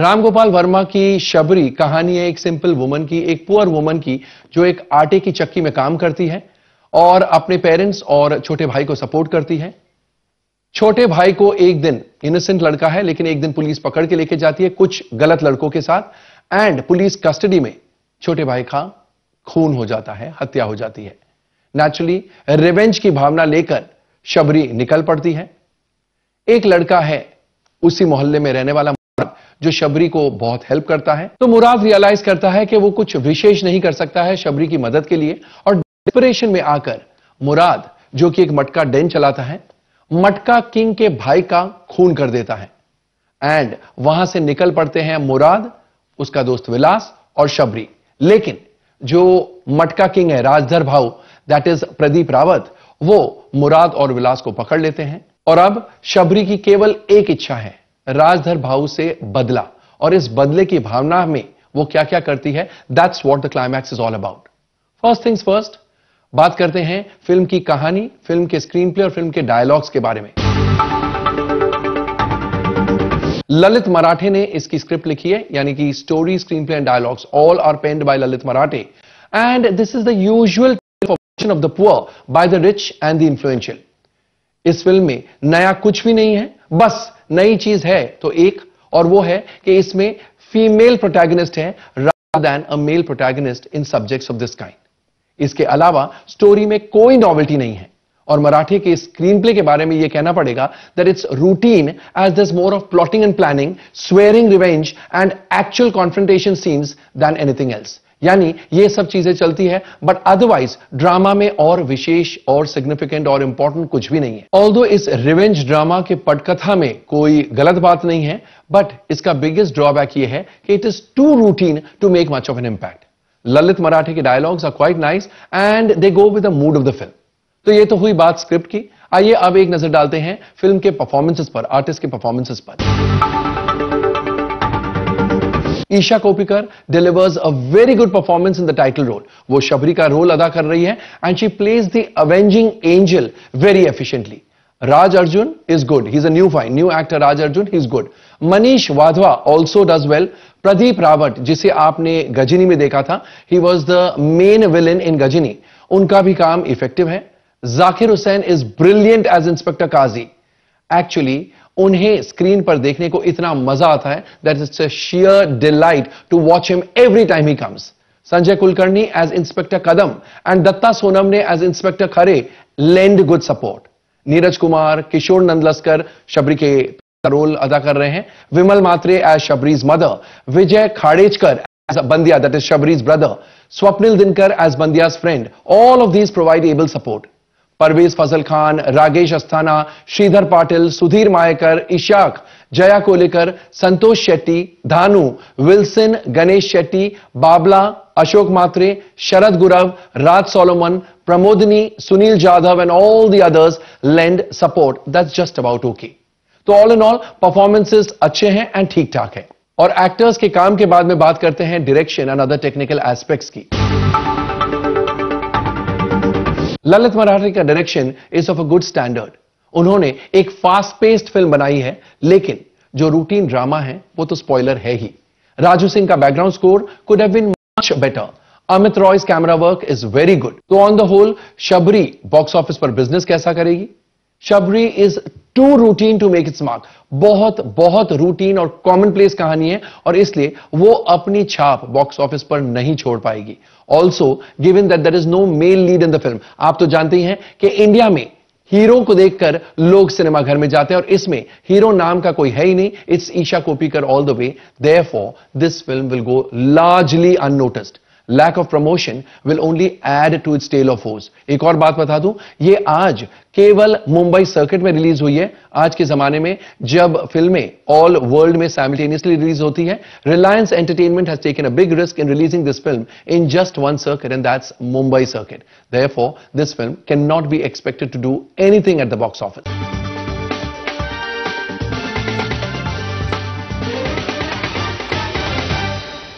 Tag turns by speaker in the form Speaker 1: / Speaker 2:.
Speaker 1: रामगोपाल वर्मा की शबरी कहानी है एक सिंपल वुमन की एक पुअर वुमन की जो एक आटे की चक्की में काम करती है और अपने पेरेंट्स और छोटे भाई को सपोर्ट करती है छोटे भाई को एक दिन इनोसेंट लड़का है लेकिन एक दिन पुलिस पकड़ के लेके जाती है कुछ गलत लड़कों के साथ एंड पुलिस कस्टडी में छोटे भाई का खून हो जाता है हत्या हो जाती है नेचुरली रिवेंज की भावना लेकर शबरी निकल पड़ती है एक लड़का है उसी मोहल्ले में रहने वाला जो शबरी को बहुत हेल्प करता है तो मुराद रियलाइज करता है कि वो कुछ विशेष नहीं कर सकता है शबरी की मदद के लिए और डिप्रेशन में आकर मुराद जो कि एक मटका डेन चलाता है मटका किंग के भाई का खून कर देता है एंड वहां से निकल पड़ते हैं मुराद उसका दोस्त विलास और शबरी लेकिन जो मटका किंग है राजधर भाव दैट इज प्रदीप रावत वो मुराद और विलास को पकड़ लेते हैं और अब शबरी की केवल एक इच्छा है राजधर भाऊ से बदला और इस बदले की भावना में वो क्या क्या करती है that's what the climax is all about first things first बात करते हैं फिल्म की कहानी फिल्म के स्क्रीन प्ले और फिल्म के डायलॉग्स के बारे में ललित मराठे ने इसकी स्क्रिप्ट लिखी है यानी कि story screen play and dialogues all are penned by Lalit Marathe and this is the usual of the poor by the rich and the influential इस फिल्म में नया कुछ भी नहीं है बस नई चीज है तो एक और वो है कि इसमें फीमेल प्रोटैगनिस्ट है rather than a male protagonist in subjects of this इसके अलावा स्टोरी में कोई नॉवेल्टी नहीं है और मराठी के स्क्रीन प्ले के बारे में यह कहना पड़ेगा that it's routine as this more of plotting and planning swearing revenge and actual confrontation scenes than anything else यानी ये सब चीजें चलती है बट अदरवाइज ड्रामा में और विशेष और सिग्निफिकेंट और इंपॉर्टेंट कुछ भी नहीं है ऑल इस रिवेंज ड्रामा के पटकथा में कोई गलत बात नहीं है बट इसका बिगेस्ट ड्रॉबैक ये है कि it is too routine to make much of an impact Lalit Marathe के dialogues are quite nice and they go with the mood of the film तो ये तो हुई बात स्क्रिप्ट की आइए अब एक नजर डालते हैं फिल्म के परफॉर्मेंसेस पर आर्टिस्ट के परफॉर्मेंसेस पर Isha Koppikar delivers a very good performance in the title role वो शबरी का रोल अदा कर रही है and she plays the avenging angel very efficiently Raj Arjun is good he a new fine new actor Raj Arjun is good Manish Wadhwa also does well Pradeep Rawat जिसे आपने गजनी में देखा था he was the main villain in Ghajini उनका भी काम इफेक्टिव है Zakir Hussain is brilliant as inspector Qazi actually उन्हें स्क्रीन पर देखने को इतना मजा आता है that it's a sheer delight to watch him every time he comes Sanjay Kulkarni as inspector Kadam and Datta Sonam ने as inspector Khare lend good support Neeraj Kumar Kishore Nandlaskar Shabari के रोल अदा कर रहे हैं Vimal Matre as Shabari's mother Vijay Khadejkar as Bandia Bandia, is Shabari's brother Swapnil Dinkar as as friend all of these provide able support Parvez Fazal Khan Ragesh Asthana Shridhar Patil Sudhir Maykar Ishaq Jaya Kolekar Santosh Shetty Dhanu Wilson Ganesh Shetty Babla Ashok Matre Sharad Gurav Raj Solomon Pramodini Sunil Jadhav and all the others lend support that's just about okay तो all in all performances अच्छे हैं and ठीक ठाक है और actors के काम के बाद में बात करते हैं direction and other technical aspects की ललित मराठी का direction is of a good standard उन्होंने एक फास्ट पेस्ड फिल्म बनाई है लेकिन जो रूटीन ड्रामा है वो तो स्पॉइलर है ही राजू सिंह का background score could have been much better Amit Roy camera work is very good तो on the whole Shabari box office पर बिजनेस कैसा करेगी Shabari is too routine to make its mark बहुत बहुत रूटीन और कॉमन प्लेस कहानी है और इसलिए वो अपनी छाप बॉक्स ऑफिस पर नहीं छोड़ पाएगी also given that there is no male lead in the film आप तो जानते ही हैं कि इंडिया में हीरो को देखकर लोग सिनेमा घर में जाते हैं और इसमें हीरो नाम का कोई है ही नहीं it's Isha Koppikar all the way there this film will go largely unnoticed lack of promotion will only add to its tale of horrors एक और बात बता दूं ये आज केवल मुंबई सर्किट में रिलीज हुई है आज के जमाने में जब फिल्में ऑल वर्ल्ड में साइमल्टेनियसली रिलीज होती है Reliance Entertainment has taken a big risk in releasing this film in just one circuit and that's Mumbai circuit therefore this film can not be expected to do anything at the box office